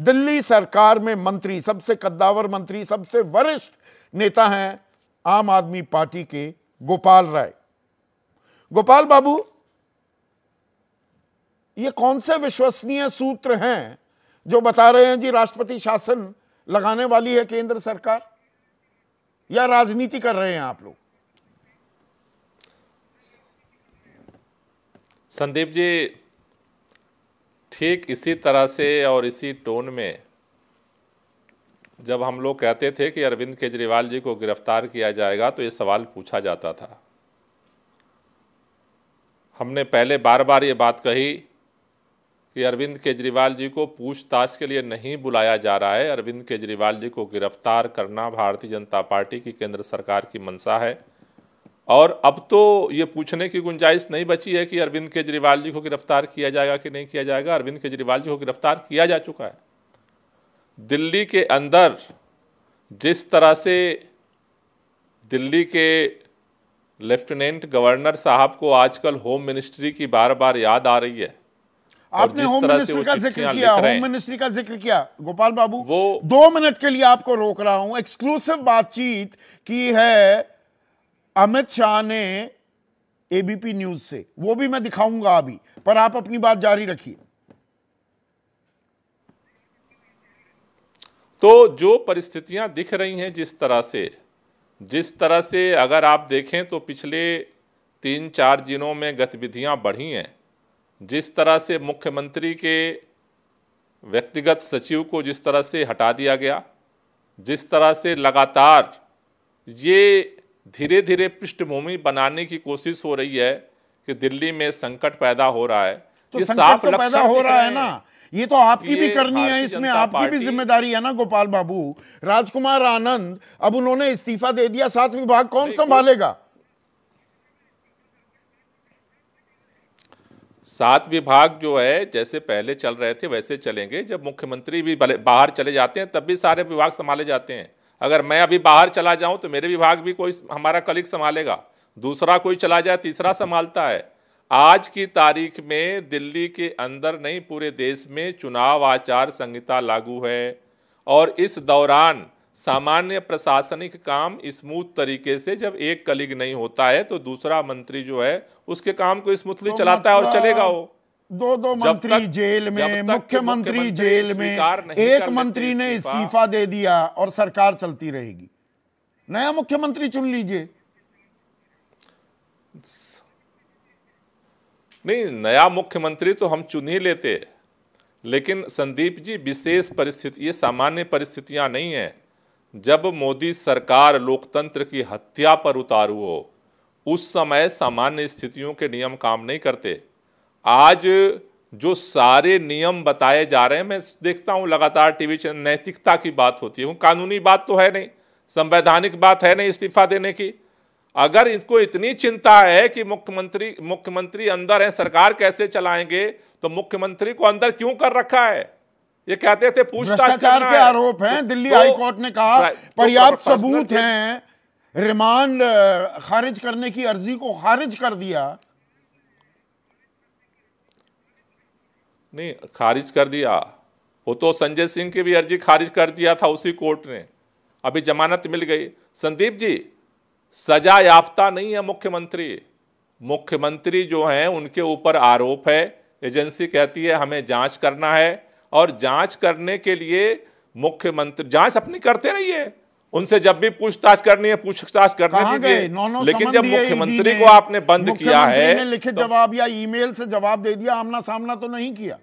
दिल्ली सरकार में मंत्री सबसे कद्दावर मंत्री सबसे वरिष्ठ नेता हैं आम आदमी पार्टी के गोपाल राय गोपाल बाबू ये कौन से विश्वसनीय सूत्र हैं जो बता रहे हैं जी राष्ट्रपति शासन लगाने वाली है केंद्र सरकार या राजनीति कर रहे हैं आप लोग संदीप जी ठीक इसी तरह से और इसी टोन में जब हम लोग कहते थे कि अरविंद केजरीवाल जी को गिरफ्तार किया जाएगा तो ये सवाल पूछा जाता था हमने पहले बार बार ये बात कही कि अरविंद केजरीवाल जी को पूछताछ के लिए नहीं बुलाया जा रहा है अरविंद केजरीवाल जी को गिरफ्तार करना भारतीय जनता पार्टी की केंद्र सरकार की मंशा है और अब तो ये पूछने की गुंजाइश नहीं बची है कि अरविंद केजरीवाल जी को गिरफ्तार किया जाएगा कि नहीं किया जाएगा अरविंद केजरीवाल जी को गिरफ्तार किया जा चुका है दिल्ली के अंदर जिस तरह से दिल्ली के लेफ्टिनेंट गवर्नर साहब को आजकल होम मिनिस्ट्री की बार बार याद आ रही है आपने होम मिनिस्ट्री का जिक्र किया होम मिनिस्ट्री का जिक्र किया गोपाल बाबू वो दो मिनट के लिए आपको रोक रहा हूं एक्सक्लूसिव बातचीत की है अमित शाह ने एबीपी न्यूज से वो भी मैं दिखाऊंगा अभी पर आप अपनी बात जारी रखिए तो जो परिस्थितियां दिख रही हैं जिस तरह से जिस तरह से अगर आप देखें तो पिछले तीन चार दिनों में गतिविधियां बढ़ी हैं जिस तरह से मुख्यमंत्री के व्यक्तिगत सचिव को जिस तरह से हटा दिया गया जिस तरह से लगातार ये धीरे धीरे पृष्ठभूमि बनाने की कोशिश हो रही है कि दिल्ली में संकट पैदा हो रहा है तो साफ तो पैदा हो रहा है ना ये तो आपकी भी करनी है इसमें आपकी भी जिम्मेदारी है ना गोपाल बाबू राजकुमार आनंद अब उन्होंने इस्तीफा दे दिया सात विभाग कौन संभालेगा सात विभाग जो है जैसे पहले चल रहे थे वैसे चलेंगे जब मुख्यमंत्री भी बाहर चले जाते हैं तब भी सारे विभाग संभाले जाते हैं अगर मैं अभी बाहर चला जाऊं तो मेरे विभाग भी कोई हमारा कलिक संभालेगा दूसरा कोई चला जाए तीसरा संभालता है आज की तारीख में दिल्ली के अंदर नहीं पूरे देश में चुनाव आचार संहिता लागू है और इस दौरान सामान्य प्रशासनिक काम स्मूथ तरीके से जब एक कलिग नहीं होता है तो दूसरा मंत्री जो है उसके काम को स्मूथली चलाता है और चलेगा वो दो दो मंत्री जेल में मुख्यमंत्री जेल में एक मंत्री ने इस्तीफा दे दिया और सरकार चलती रहेगी नया मुख्यमंत्री चुन लीजिए नहीं नया मुख्यमंत्री तो हम चुन ही लेते लेकिन संदीप जी विशेष परिस्थिति ये सामान्य परिस्थितियां नहीं है जब मोदी सरकार लोकतंत्र की हत्या पर उतारू हो उस समय सामान्य स्थितियों के नियम काम नहीं करते आज जो सारे नियम बताए जा रहे हैं मैं देखता हूं लगातार टीवी चैनल नैतिकता की बात होती है कानूनी बात तो है नहीं संवैधानिक बात है नहीं इस्तीफा देने की अगर इसको इतनी चिंता है कि मुख्यमंत्री मुख्यमंत्री अंदर है सरकार कैसे चलाएंगे तो मुख्यमंत्री को अंदर क्यों कर रखा है ये कहते थे पूछताछ के है। आरोप हैं तो दिल्ली तो, हाईकोर्ट ने कहा तो पर्याप्त तो सबूत हैं रिमांड खारिज करने की अर्जी को खारिज कर दिया नहीं खारिज कर दिया वो तो संजय सिंह की भी अर्जी खारिज कर दिया था उसी कोर्ट ने अभी जमानत मिल गई संदीप जी सजा याफ्ता नहीं है मुख्यमंत्री मुख्यमंत्री जो हैं उनके ऊपर आरोप है एजेंसी कहती है हमें जांच करना है और जांच करने के लिए मुख्यमंत्री जांच अपनी करते रहिए उनसे जब भी पूछताछ करनी है पूछताछ करने दीजिए लेकिन जब मुख्यमंत्री को आपने बंद किया है लिखित तो, जवाब या ईमेल से जवाब दे दिया आमना सामना तो नहीं किया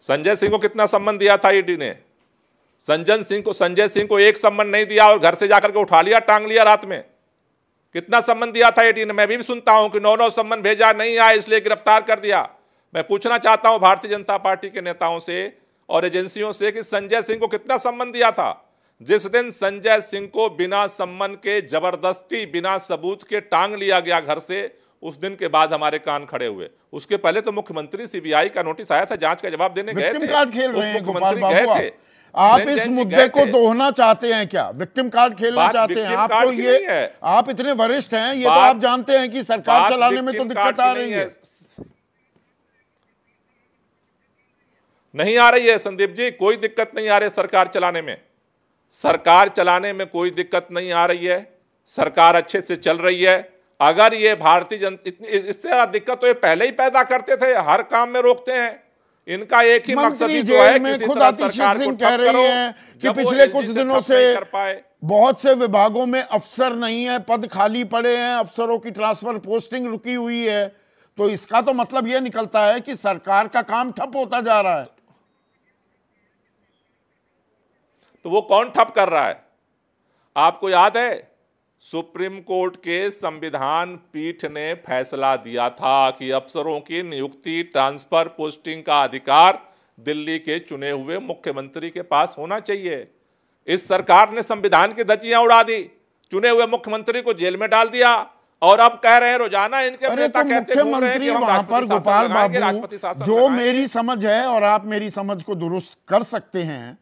संजय सिंह को कितना सम्मान दिया था ईडी e ने संजन सिंह को संजय सिंह को एक सम्मान नहीं दिया और घर से जाकर के उठा लिया टांग लिया रात में कितना सम्मान दिया था ईडी e ने मैं भी, भी सुनता हूं कि नौ नौ सम्मान भेजा नहीं आया इसलिए गिरफ्तार कर दिया मैं पूछना चाहता हूं भारतीय जनता पार्टी के नेताओं से और एजेंसियों से कि संजय सिंह को कितना सम्मान दिया था जिस दिन संजय सिंह को बिना सम्मान के जबरदस्ती बिना सबूत के टांग लिया गया घर से उस दिन के बाद हमारे कान खड़े हुए उसके पहले तो मुख्यमंत्री सीबीआई का नोटिस आया था जांच का जवाब देने गए थे मुख्यमंत्री गए थे आप इस मुद्दे को दोहना चाहते हैं क्या विक्टिम कार्ड खेलना चाहते हैं आपको ये है। आप इतने वरिष्ठ हैं ये तो आप जानते हैं कि सरकार चलाने में तो दिक्कत आ रही है नहीं आ रही है संदीप जी कोई दिक्कत नहीं आ रही है सरकार चलाने में सरकार चलाने में कोई दिक्कत नहीं आ रही है सरकार अच्छे से चल रही है अगर ये भारतीय जनता इससे दिक्कत तो ये पहले ही पैदा करते थे हर काम में रोकते हैं इनका एक ही मकसद ही जो है किसी खुद सरकार को कह रही है कि पिछले कुछ दिनों से कर पाए बहुत से विभागों में अफसर नहीं है पद खाली पड़े हैं अफसरों की ट्रांसफर पोस्टिंग रुकी हुई है तो इसका तो मतलब यह निकलता है कि सरकार का काम ठप होता जा रहा है तो वो कौन ठप कर रहा है आपको याद है सुप्रीम कोर्ट के संविधान पीठ ने फैसला दिया था कि अफसरों की नियुक्ति ट्रांसफर पोस्टिंग का अधिकार दिल्ली के चुने हुए मुख्यमंत्री के पास होना चाहिए इस सरकार ने संविधान की धज्जियां उड़ा दी चुने हुए मुख्यमंत्री को जेल में डाल दिया और अब कह रहे हैं रोजाना इनके अरे तो मुख्यमंत्री वहां पर गोपाल बाबू जो मेरी समझ है और आप मेरी समझ को दुरुस्त कर सकते हैं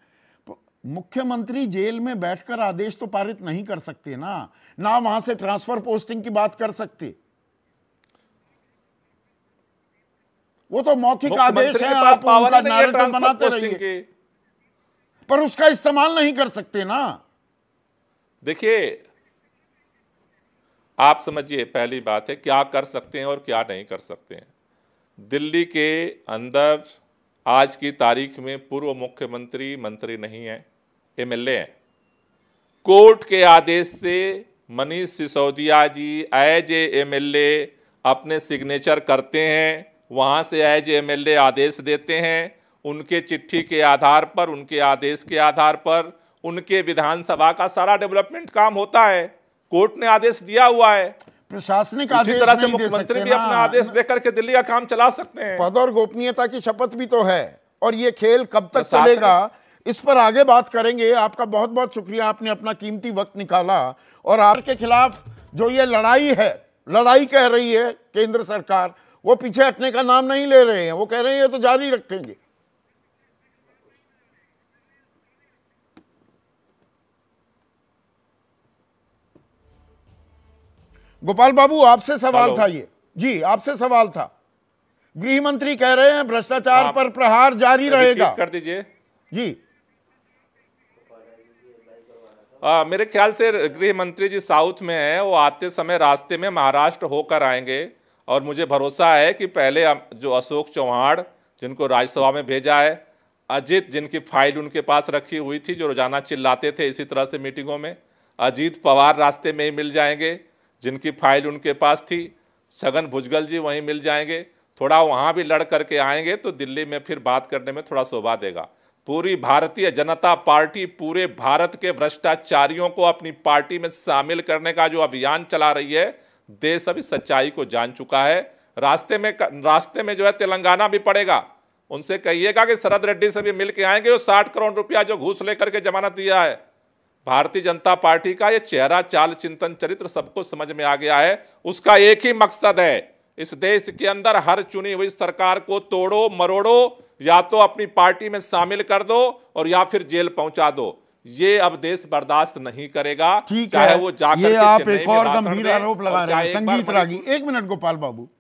मुख्यमंत्री जेल में बैठकर आदेश तो पारित नहीं कर सकते ना ना वहां से ट्रांसफर पोस्टिंग की बात कर सकते वो तो मौखिक आदेश है आप उनका नारेटिव बनाते रहिए पर उसका इस्तेमाल नहीं कर सकते ना देखिए आप समझिए पहली बात है क्या कर सकते हैं और क्या नहीं कर सकते हैं दिल्ली के अंदर आज की तारीख में पूर्व मुख्यमंत्री मंत्री नहीं है एमएलए हैं कोर्ट के आदेश से Manish Sisodia ji as A M अपने सिग्नेचर करते हैं वहाँ से एज एमएलए आदेश देते हैं उनके चिट्ठी के आधार पर उनके आदेश के आधार पर उनके विधानसभा का सारा डेवलपमेंट काम होता है कोर्ट ने आदेश दिया हुआ है प्रशासनिक आदेश तरह से मुख्यमंत्री भी अपना आदेश देकर के दिल्ली का काम चला सकते हैं पद और गोपनीयता की शपथ भी तो है और ये खेल कब तक चलेगा इस पर आगे बात करेंगे आपका बहुत बहुत शुक्रिया आपने अपना कीमती वक्त निकाला और आपके खिलाफ जो ये लड़ाई है लड़ाई कह रही है केंद्र सरकार वो पीछे हटने का नाम नहीं ले रहे हैं वो कह रहे हैं ये तो जारी रखेंगे गोपाल बाबू आपसे सवाल था ये जी आपसे सवाल था गृह मंत्री कह रहे हैं भ्रष्टाचार पर प्रहार जारी रहेगा कर दीजिए जी आ, मेरे ख्याल से गृह मंत्री जी साउथ में है वो आते समय रास्ते में महाराष्ट्र होकर आएंगे और मुझे भरोसा है कि पहले जो अशोक चौहान जिनको राज्यसभा में भेजा है अजीत जिनकी फाइल उनके पास रखी हुई थी जो रोज़ाना चिल्लाते थे इसी तरह से मीटिंगों में अजीत पवार रास्ते में ही मिल जाएंगे जिनकी फाइल उनके पास थी छगन भुजगल जी वहीं मिल जाएंगे थोड़ा वहाँ भी लड़ करके आएंगे तो दिल्ली में फिर बात करने में थोड़ा शोभा देगा पूरी भारतीय जनता पार्टी पूरे भारत के भ्रष्टाचारियों को अपनी पार्टी में शामिल करने का जो अभियान चला रही है देश अभी सच्चाई को जान चुका है रास्ते में रास्ते में जो है तेलंगाना भी पड़ेगा उनसे कहिएगा कि शरद रेड्डी से भी मिल के आएंगे जो साठ करोड़ रुपया जो घूस लेकर के जमानत दिया है भारतीय जनता पार्टी का ये चेहरा चाल चिंतन चरित्र सबको समझ में आ गया है उसका एक ही मकसद है इस देश के अंदर हर चुनी हुई सरकार को तोड़ो मरोड़ो या तो अपनी पार्टी में शामिल कर दो और या फिर जेल पहुंचा दो ये अब देश बर्दाश्त नहीं करेगा चाहे वो जाकर आप एक और गंभीर आरोप लगा रहे हैं संगीत रागी एक मिनट गोपाल बाबू